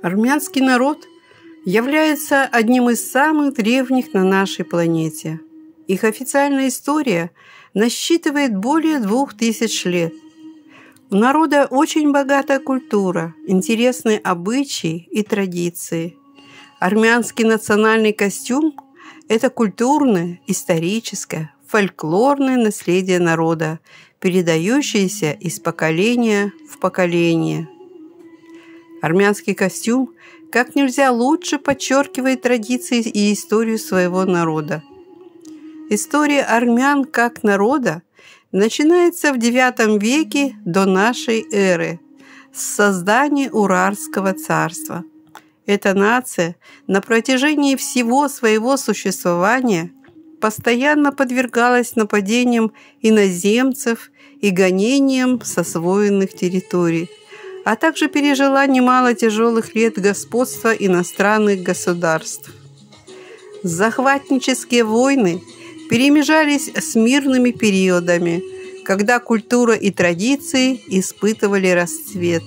Армянский народ является одним из самых древних на нашей планете. Их официальная история насчитывает более двух тысяч лет. У народа очень богатая культура, интересные обычаи и традиции. Армянский национальный костюм – это культурное, историческое, фольклорное наследие народа, передающееся из поколения в поколение. Армянский костюм как нельзя лучше подчеркивает традиции и историю своего народа. История армян как народа начинается в IX веке до нашей эры с создания Урарского царства. Эта нация на протяжении всего своего существования – постоянно подвергалась нападениям иноземцев и гонениям с освоенных территорий, а также пережила немало тяжелых лет господства иностранных государств. Захватнические войны перемежались с мирными периодами, когда культура и традиции испытывали расцвет.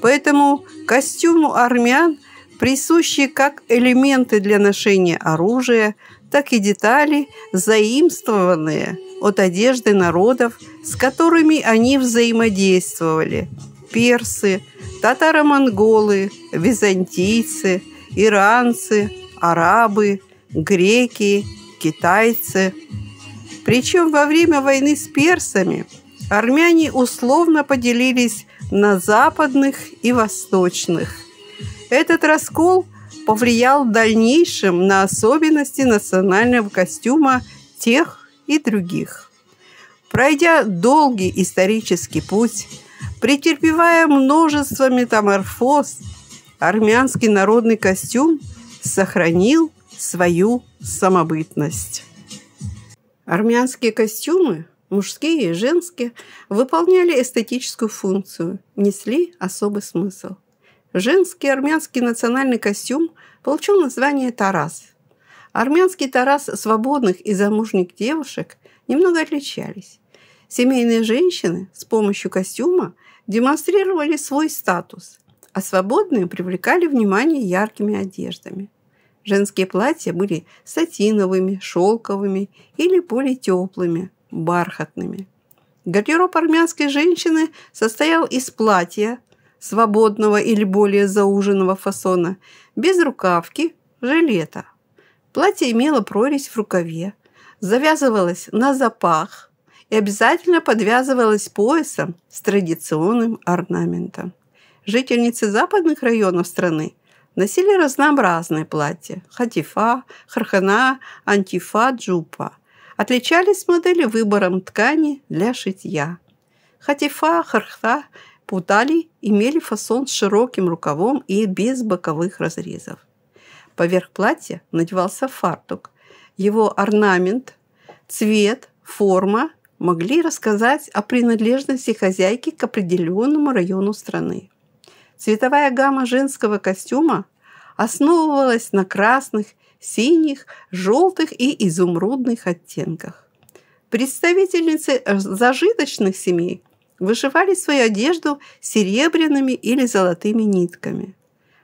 Поэтому костюму армян присущи как элементы для ношения оружия – так и детали, заимствованные от одежды народов, с которыми они взаимодействовали – персы, татаро-монголы, византийцы, иранцы, арабы, греки, китайцы. Причем во время войны с персами армяне условно поделились на западных и восточных. Этот раскол – повлиял в дальнейшем на особенности национального костюма тех и других. Пройдя долгий исторический путь, претерпевая множество метаморфоз, армянский народный костюм сохранил свою самобытность. Армянские костюмы, мужские и женские, выполняли эстетическую функцию, несли особый смысл – Женский армянский национальный костюм получил название «Тарас». Армянский тарас свободных и замужних девушек немного отличались. Семейные женщины с помощью костюма демонстрировали свой статус, а свободные привлекали внимание яркими одеждами. Женские платья были сатиновыми, шелковыми или более теплыми, бархатными. Гардероб армянской женщины состоял из платья, свободного или более зауженного фасона, без рукавки, жилета. Платье имело прорезь в рукаве, завязывалось на запах и обязательно подвязывалось поясом с традиционным орнаментом. Жительницы западных районов страны носили разнообразные платья – хатифа, хархана, антифа, джупа. Отличались модели выбором ткани для шитья. Хатифа, хархта Путали имели фасон с широким рукавом и без боковых разрезов. Поверх платья надевался фартук. Его орнамент, цвет, форма могли рассказать о принадлежности хозяйки к определенному району страны. Цветовая гамма женского костюма основывалась на красных, синих, желтых и изумрудных оттенках. Представительницы зажиточных семей Вышивали свою одежду серебряными или золотыми нитками.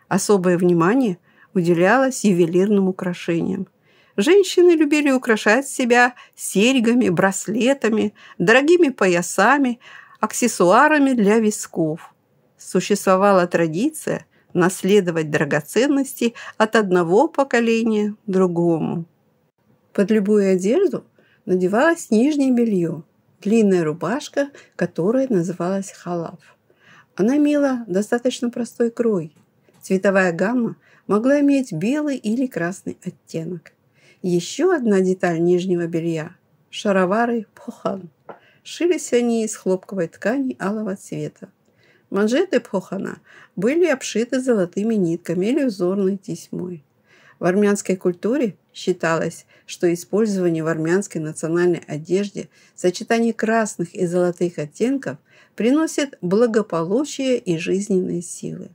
Особое внимание уделялось ювелирным украшениям. Женщины любили украшать себя серьгами, браслетами, дорогими поясами, аксессуарами для висков. Существовала традиция наследовать драгоценности от одного поколения другому. Под любую одежду надевалось нижнее белье – длинная рубашка, которая называлась халав. Она имела достаточно простой крой. Цветовая гамма могла иметь белый или красный оттенок. Еще одна деталь нижнего белья – шаровары пхохан. Шились они из хлопковой ткани алого цвета. Манжеты пхохана были обшиты золотыми нитками или узорной тесьмой. В армянской культуре считалось, что использование в армянской национальной одежде сочетание красных и золотых оттенков приносит благополучие и жизненные силы.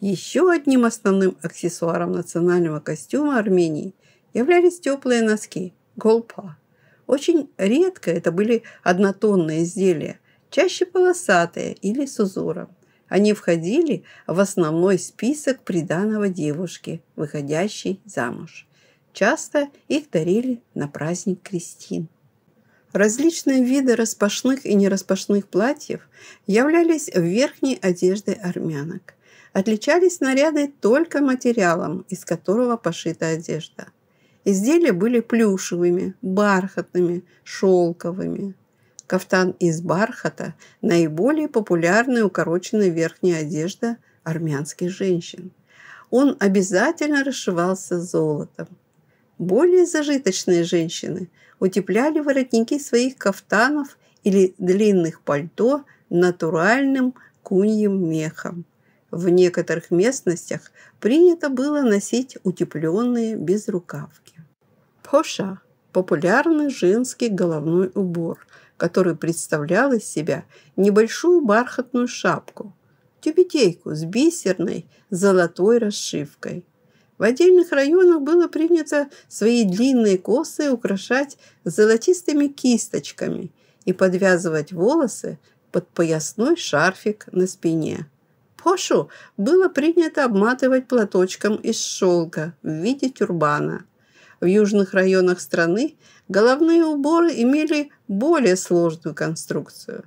Еще одним основным аксессуаром национального костюма Армении являлись теплые носки – голпа. Очень редко это были однотонные изделия, чаще полосатые или с узором. Они входили в основной список приданого девушки, выходящей замуж. Часто их дарили на праздник крестин. Различные виды распашных и нераспашных платьев являлись верхней одеждой армянок. Отличались наряды только материалом, из которого пошита одежда. Изделия были плюшевыми, бархатными, шелковыми. Кафтан из бархата – наиболее популярная укороченная верхняя одежда армянских женщин. Он обязательно расшивался золотом. Более зажиточные женщины утепляли воротники своих кафтанов или длинных пальто натуральным куньим мехом. В некоторых местностях принято было носить утепленные безрукавки. Поша – популярный женский головной убор – который представлял из себя небольшую бархатную шапку, тюбетейку с бисерной золотой расшивкой. В отдельных районах было принято свои длинные косы украшать золотистыми кисточками и подвязывать волосы под поясной шарфик на спине. Пошу было принято обматывать платочком из шелка в виде тюрбана. В южных районах страны Головные уборы имели более сложную конструкцию.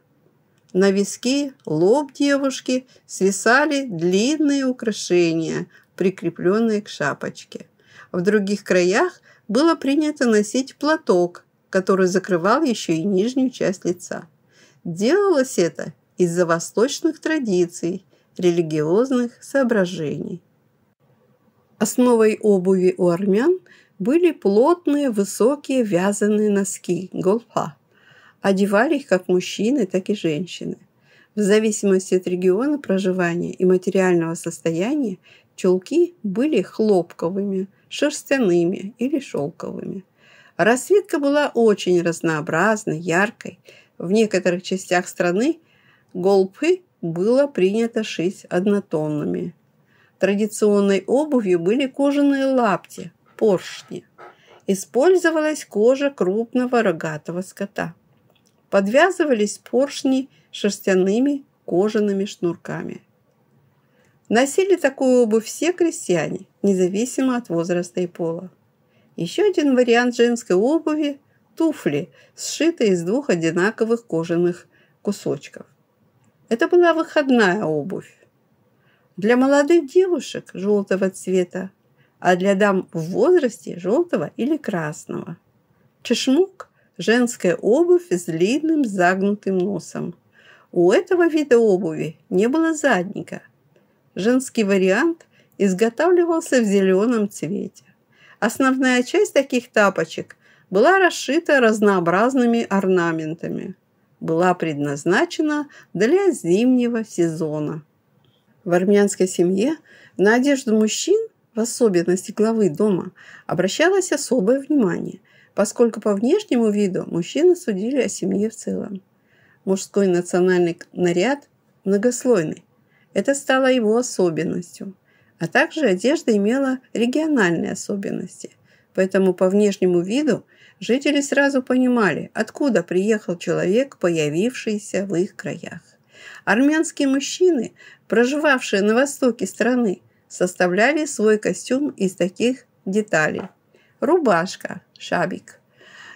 На виски, лоб девушки свисали длинные украшения, прикрепленные к шапочке. В других краях было принято носить платок, который закрывал еще и нижнюю часть лица. Делалось это из-за восточных традиций, религиозных соображений. Основой обуви у армян – были плотные, высокие вязаные носки – голфа. Одевали их как мужчины, так и женщины. В зависимости от региона проживания и материального состояния чулки были хлопковыми, шерстяными или шелковыми. Расцветка была очень разнообразной, яркой. В некоторых частях страны голпы было принято шить однотонными. Традиционной обувью были кожаные лапти, поршни. Использовалась кожа крупного рогатого скота. Подвязывались поршни шерстяными кожаными шнурками. Носили такую обувь все крестьяне, независимо от возраста и пола. Еще один вариант женской обуви – туфли, сшитые из двух одинаковых кожаных кусочков. Это была выходная обувь. Для молодых девушек желтого цвета а для дам в возрасте – желтого или красного. Чешмук – женская обувь с длинным загнутым носом. У этого вида обуви не было задника. Женский вариант изготавливался в зеленом цвете. Основная часть таких тапочек была расшита разнообразными орнаментами. Была предназначена для зимнего сезона. В армянской семье на одежду мужчин в особенности главы дома, обращалось особое внимание, поскольку по внешнему виду мужчины судили о семье в целом. Мужской национальный наряд многослойный. Это стало его особенностью. А также одежда имела региональные особенности. Поэтому по внешнему виду жители сразу понимали, откуда приехал человек, появившийся в их краях. Армянские мужчины, проживавшие на востоке страны, составляли свой костюм из таких деталей. Рубашка, шабик.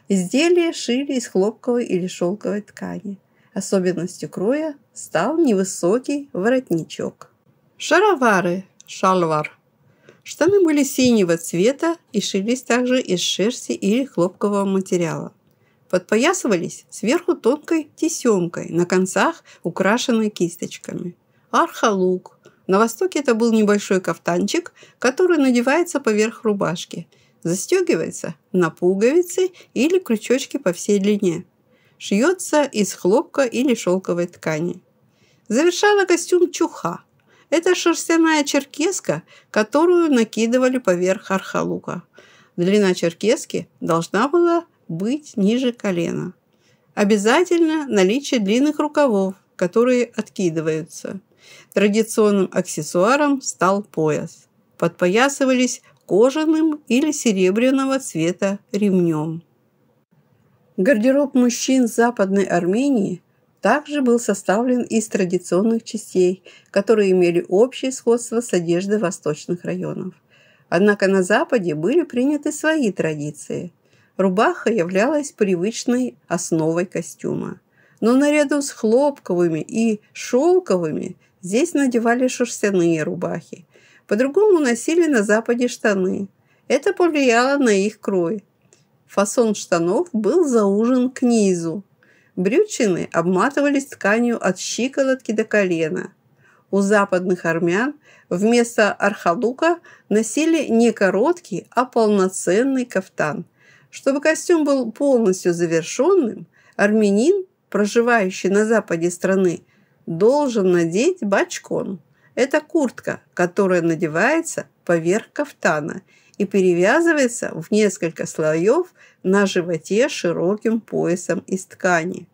Изделия шили из хлопковой или шелковой ткани. Особенностью кроя стал невысокий воротничок. Шаровары, шалвар. Штаны были синего цвета и шились также из шерсти или хлопкового материала. Подпоясывались сверху тонкой тесемкой, на концах украшенной кисточками. Архалук, на востоке это был небольшой кафтанчик, который надевается поверх рубашки. Застегивается на пуговицы или крючочки по всей длине. Шьется из хлопка или шелковой ткани. Завершала костюм чуха. Это шерстяная черкеска, которую накидывали поверх архалука. Длина черкески должна была быть ниже колена. Обязательно наличие длинных рукавов, которые откидываются. Традиционным аксессуаром стал пояс. Подпоясывались кожаным или серебряного цвета ремнем. Гардероб мужчин Западной Армении также был составлен из традиционных частей, которые имели общее сходство с одеждой восточных районов. Однако на Западе были приняты свои традиции. Рубаха являлась привычной основой костюма но наряду с хлопковыми и шелковыми здесь надевали шерстяные рубахи. По-другому носили на Западе штаны. Это повлияло на их крой. Фасон штанов был заужен к низу. Брючины обматывались тканью от щиколотки до колена. У западных армян вместо архалука носили не короткий, а полноценный кафтан. Чтобы костюм был полностью завершенным, армянин проживающий на западе страны, должен надеть бачкон. Это куртка, которая надевается поверх кафтана и перевязывается в несколько слоев на животе широким поясом из ткани.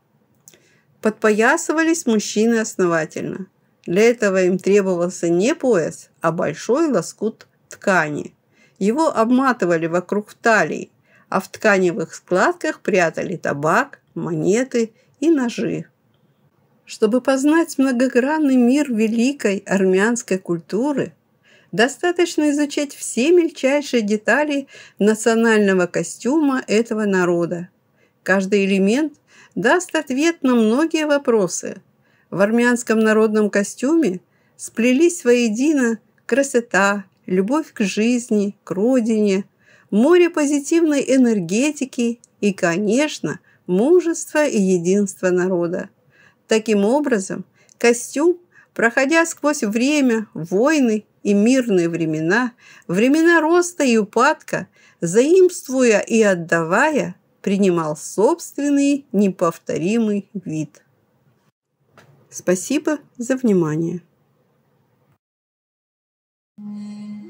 Подпоясывались мужчины основательно. Для этого им требовался не пояс, а большой лоскут ткани. Его обматывали вокруг талии, а в тканевых складках прятали табак, монеты и ножи. Чтобы познать многогранный мир великой армянской культуры, достаточно изучить все мельчайшие детали национального костюма этого народа. Каждый элемент даст ответ на многие вопросы. В армянском народном костюме сплелись воедино красота, любовь к жизни, к родине, море позитивной энергетики и, конечно, мужество и единство народа. Таким образом, костюм, проходя сквозь время, войны и мирные времена, времена роста и упадка, заимствуя и отдавая, принимал собственный неповторимый вид. Спасибо за внимание. Thank